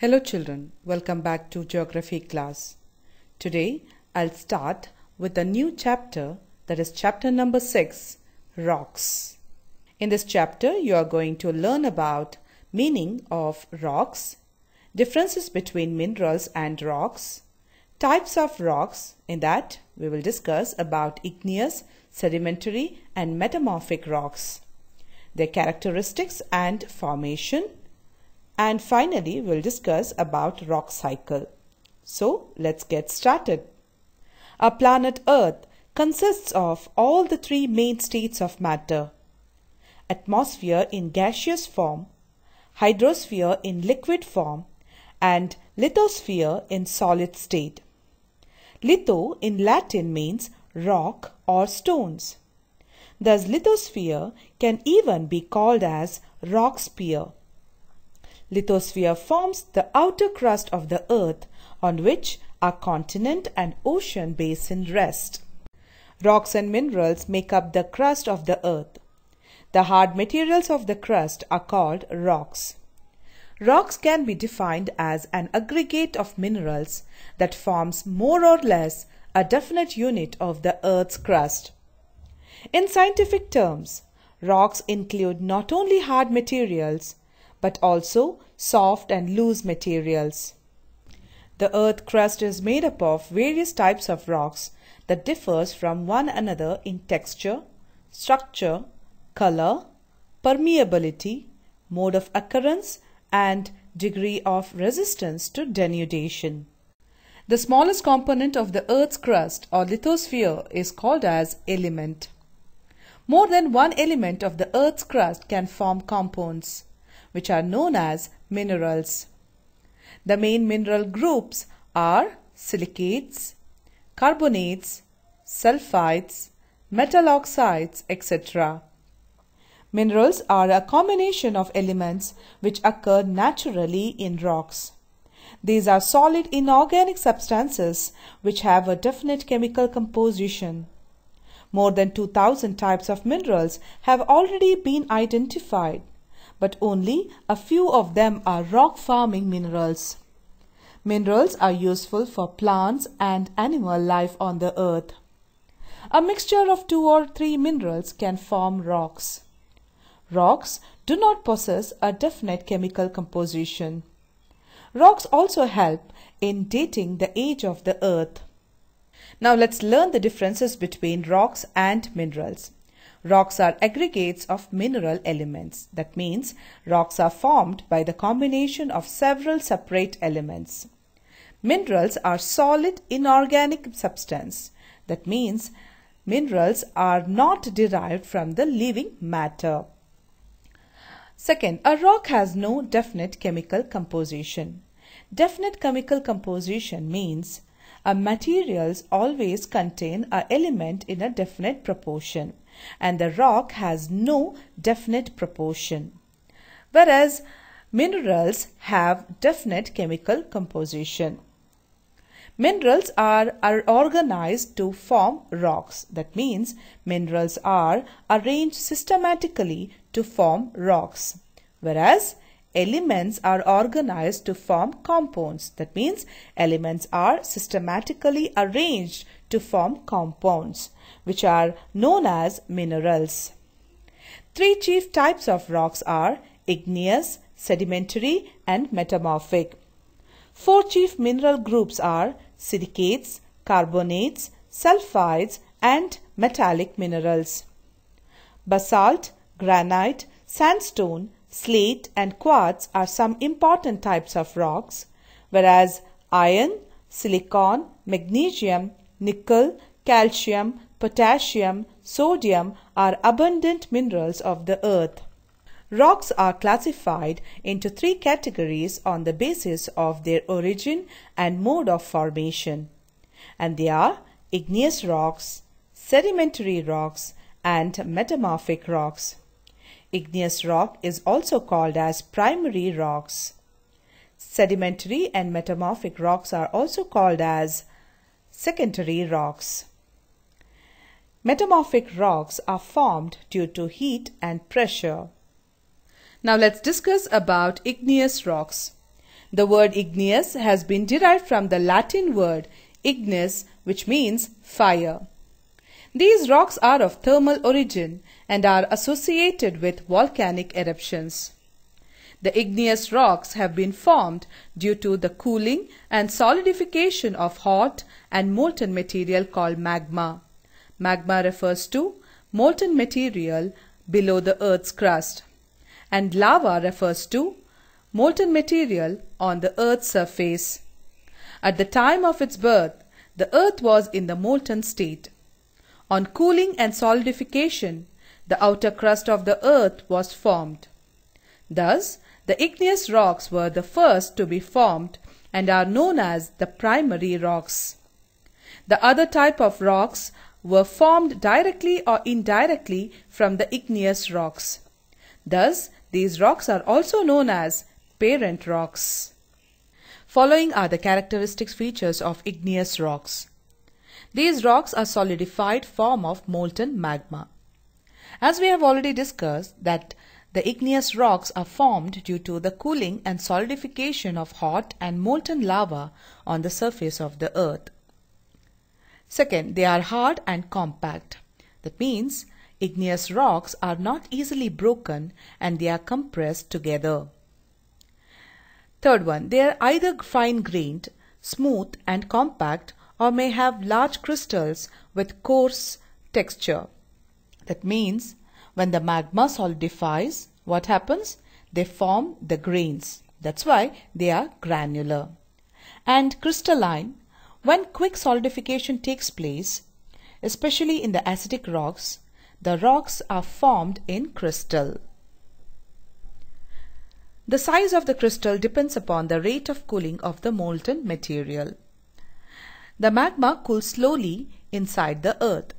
Hello children, welcome back to geography class. Today I'll start with a new chapter that is chapter number 6, rocks. In this chapter you are going to learn about meaning of rocks, differences between minerals and rocks, types of rocks in that we will discuss about igneous, sedimentary and metamorphic rocks, their characteristics and formation, and finally, we'll discuss about rock cycle. So let's get started. Our planet Earth consists of all the three main states of matter. Atmosphere in gaseous form, hydrosphere in liquid form, and lithosphere in solid state. Litho in Latin means rock or stones. Thus lithosphere can even be called as rock sphere Lithosphere forms the outer crust of the earth on which our continent and ocean basin rest. Rocks and minerals make up the crust of the earth. The hard materials of the crust are called rocks. Rocks can be defined as an aggregate of minerals that forms more or less a definite unit of the earth's crust. In scientific terms, rocks include not only hard materials but also soft and loose materials. The earth crust is made up of various types of rocks that differs from one another in texture, structure, color, permeability, mode of occurrence and degree of resistance to denudation. The smallest component of the earth's crust or lithosphere is called as element. More than one element of the earth's crust can form compounds which are known as minerals. The main mineral groups are silicates, carbonates, sulfides, metal oxides, etc. Minerals are a combination of elements which occur naturally in rocks. These are solid inorganic substances which have a definite chemical composition. More than 2000 types of minerals have already been identified but only a few of them are rock farming minerals. Minerals are useful for plants and animal life on the earth. A mixture of two or three minerals can form rocks. Rocks do not possess a definite chemical composition. Rocks also help in dating the age of the earth. Now let's learn the differences between rocks and minerals. Rocks are aggregates of mineral elements. That means rocks are formed by the combination of several separate elements. Minerals are solid inorganic substance. That means minerals are not derived from the living matter. Second, a rock has no definite chemical composition. Definite chemical composition means a materials always contain a element in a definite proportion and the rock has no definite proportion. Whereas minerals have definite chemical composition. Minerals are, are organized to form rocks. That means minerals are arranged systematically to form rocks. Whereas Elements are organized to form compounds. That means elements are systematically arranged to form compounds, which are known as minerals. Three chief types of rocks are igneous, sedimentary, and metamorphic. Four chief mineral groups are silicates, carbonates, sulfides, and metallic minerals. Basalt, granite, sandstone, Slate and quartz are some important types of rocks, whereas iron, silicon, magnesium, nickel, calcium, potassium, sodium are abundant minerals of the earth. Rocks are classified into three categories on the basis of their origin and mode of formation, and they are igneous rocks, sedimentary rocks, and metamorphic rocks. Igneous rock is also called as primary rocks. Sedimentary and metamorphic rocks are also called as secondary rocks. Metamorphic rocks are formed due to heat and pressure. Now let's discuss about igneous rocks. The word igneous has been derived from the Latin word ignis which means fire. These rocks are of thermal origin and are associated with volcanic eruptions. The igneous rocks have been formed due to the cooling and solidification of hot and molten material called magma. Magma refers to molten material below the earth's crust and lava refers to molten material on the earth's surface. At the time of its birth, the earth was in the molten state. On cooling and solidification, the outer crust of the earth was formed. Thus, the igneous rocks were the first to be formed and are known as the primary rocks. The other type of rocks were formed directly or indirectly from the igneous rocks. Thus, these rocks are also known as parent rocks. Following are the characteristic features of igneous rocks. These rocks are solidified form of molten magma. As we have already discussed that the igneous rocks are formed due to the cooling and solidification of hot and molten lava on the surface of the earth. Second, they are hard and compact. That means igneous rocks are not easily broken and they are compressed together. Third one, they are either fine-grained, smooth and compact or may have large crystals with coarse texture. That means when the magma solidifies, what happens? They form the grains. That's why they are granular. And crystalline, when quick solidification takes place, especially in the acidic rocks, the rocks are formed in crystal. The size of the crystal depends upon the rate of cooling of the molten material. The magma cools slowly inside the earth.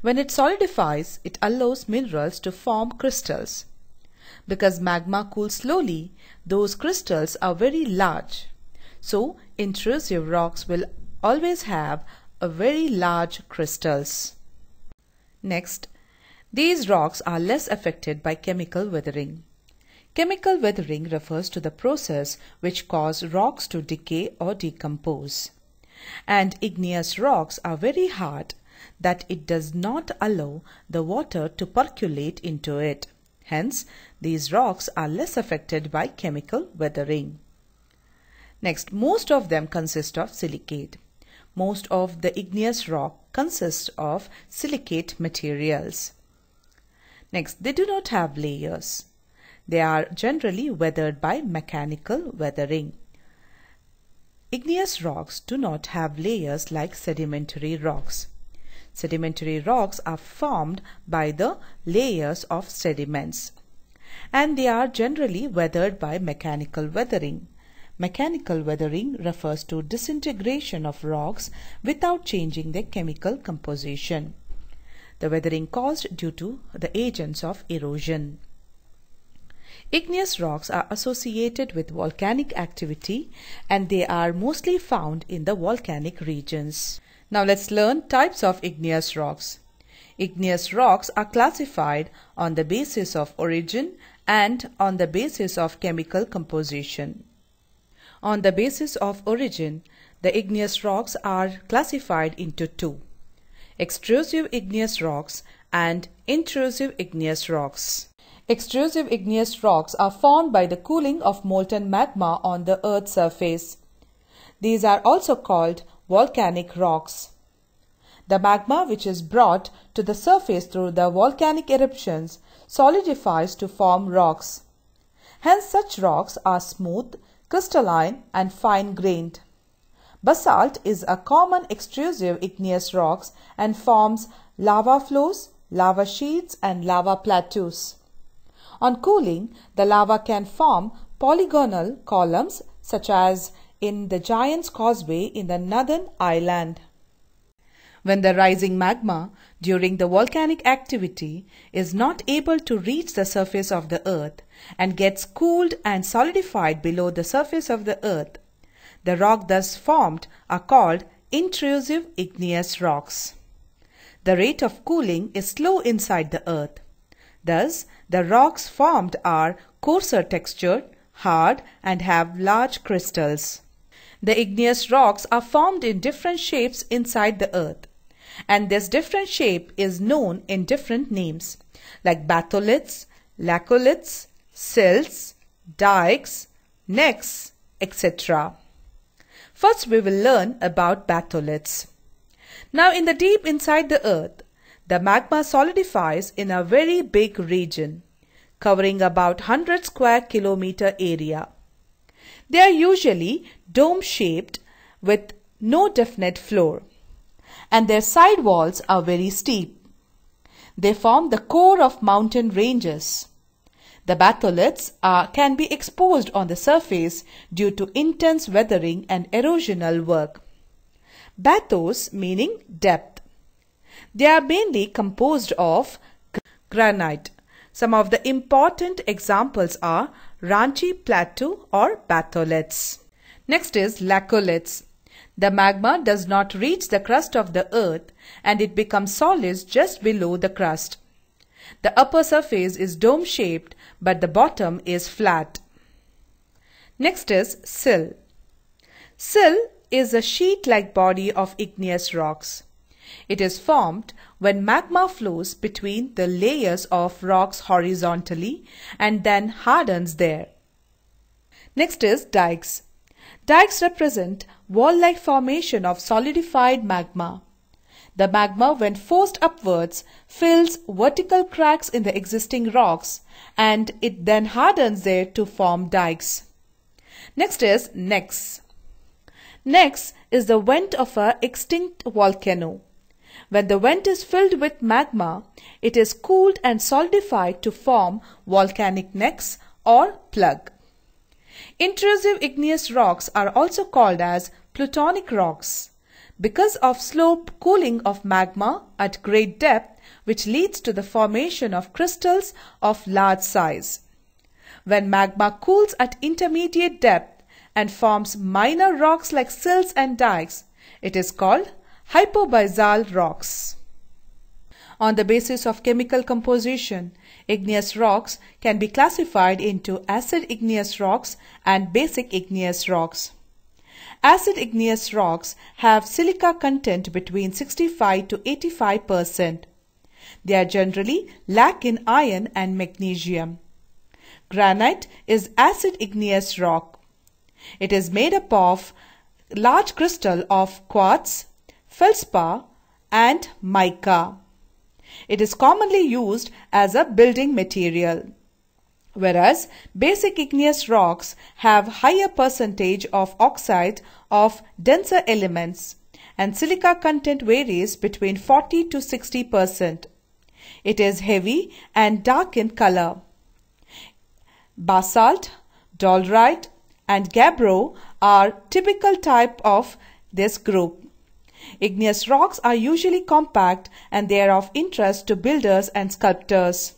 When it solidifies, it allows minerals to form crystals. Because magma cools slowly, those crystals are very large. So, intrusive rocks will always have a very large crystals. Next, these rocks are less affected by chemical weathering. Chemical weathering refers to the process which cause rocks to decay or decompose and igneous rocks are very hard that it does not allow the water to percolate into it. Hence, these rocks are less affected by chemical weathering. Next, most of them consist of silicate. Most of the igneous rock consists of silicate materials. Next, they do not have layers. They are generally weathered by mechanical weathering. Igneous rocks do not have layers like sedimentary rocks. Sedimentary rocks are formed by the layers of sediments and they are generally weathered by mechanical weathering. Mechanical weathering refers to disintegration of rocks without changing their chemical composition. The weathering caused due to the agents of erosion. Igneous rocks are associated with volcanic activity and they are mostly found in the volcanic regions. Now let's learn types of igneous rocks. Igneous rocks are classified on the basis of origin and on the basis of chemical composition. On the basis of origin, the igneous rocks are classified into two extrusive igneous rocks and intrusive igneous rocks. Extrusive igneous rocks are formed by the cooling of molten magma on the Earth's surface. These are also called volcanic rocks. The magma which is brought to the surface through the volcanic eruptions solidifies to form rocks. Hence such rocks are smooth, crystalline and fine-grained. Basalt is a common extrusive igneous rocks and forms lava flows, lava sheets and lava plateaus. On cooling, the lava can form polygonal columns such as in the Giant's Causeway in the northern island. When the rising magma during the volcanic activity is not able to reach the surface of the earth and gets cooled and solidified below the surface of the earth, the rock thus formed are called intrusive igneous rocks. The rate of cooling is slow inside the earth. Thus, the rocks formed are coarser textured, hard, and have large crystals. The igneous rocks are formed in different shapes inside the earth. And this different shape is known in different names like batholiths, laccoliths, silts, dikes, necks, etc. First, we will learn about batholiths. Now, in the deep inside the earth, the magma solidifies in a very big region, covering about 100 square kilometer area. They are usually dome shaped with no definite floor, and their side walls are very steep. They form the core of mountain ranges. The batholiths are, can be exposed on the surface due to intense weathering and erosional work. Bathos meaning depth. They are mainly composed of granite. Some of the important examples are Ranchi Plateau or batholiths. Next is laccoliths. The magma does not reach the crust of the earth and it becomes solid just below the crust. The upper surface is dome shaped but the bottom is flat. Next is sill. Sill is a sheet like body of igneous rocks. It is formed when magma flows between the layers of rocks horizontally and then hardens there. Next is dikes. Dikes represent wall-like formation of solidified magma. The magma, when forced upwards, fills vertical cracks in the existing rocks and it then hardens there to form dikes. Next is necks. Next is the vent of a extinct volcano. When the vent is filled with magma, it is cooled and solidified to form volcanic necks or plug. Intrusive igneous rocks are also called as plutonic rocks because of slow cooling of magma at great depth which leads to the formation of crystals of large size. When magma cools at intermediate depth and forms minor rocks like sills and dikes, it is called Hypobasal rocks. On the basis of chemical composition, igneous rocks can be classified into acid igneous rocks and basic igneous rocks. Acid igneous rocks have silica content between 65 to 85 percent. They are generally lack in iron and magnesium. Granite is acid igneous rock. It is made up of large crystal of quartz, feldspar, and mica. It is commonly used as a building material. Whereas basic igneous rocks have higher percentage of oxide of denser elements and silica content varies between 40 to 60 percent. It is heavy and dark in color. Basalt, dolerite and gabbro are typical type of this group. Igneous rocks are usually compact and they are of interest to builders and sculptors.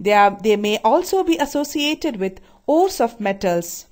They, are, they may also be associated with ores of metals.